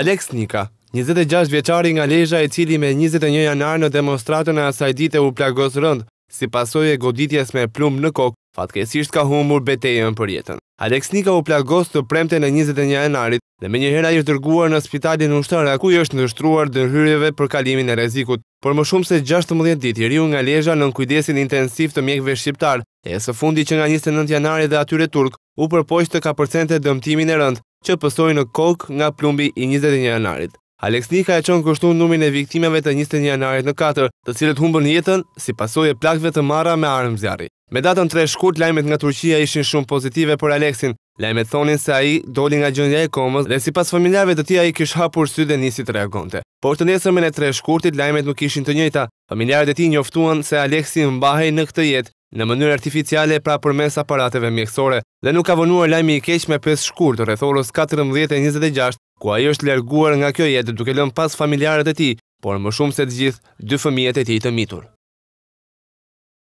Aleks Nika, 26 vjeqari nga lejxha e cili me 21 janar në demonstratën e asaj dite u plagos rënd, si pasoj e goditjes me plumb në kokë, fatkesisht ka humur betejën për jetën. Aleks Nika u plagos të premte në 21 janarit dhe me njëhera i dërguar në spitalin ushtara ku i është nështruar dërhyrjeve për kalimin e rezikut. Por më shumë se 16 dit i riu nga lejxha në nënkujdesin intensiv të mjekve shqiptar, e së fundi që nga 29 janarit dhe atyre turk, u përpojsh të ka përcente dëmtimin e rënd që pësojnë në kok nga plumbi i 21 janarit. Aleks Nika e qënë kështu në numin e viktimeve të 21 janarit në 4, të cilët humbën jetën si pasoj e plakve të mara me armë zjarri. Me datën 3 shkurt, lajmet nga Turqia ishin shumë pozitive për Aleksin, lajmet thonin se aji doli nga gjëndja e komës dhe si pas familjave të tia i kish hapur sy dhe nisi të reagonte. Por të nesëm e në 3 shkurtit, lajmet nuk ishin të njëta, familjarët e ti njoftuan se Aleksi mbahej në këtë jetë në mënyrë artificiale pra për mes aparateve mjekësore dhe nuk ka vonuar lajmi i keq me pesë shkurt rreth orës 14:26 ku ai është larguar nga kjo jetë duke lënë pas familjarët e tij, por më shumë se të gjithë dy fëmijët e tij të mitur.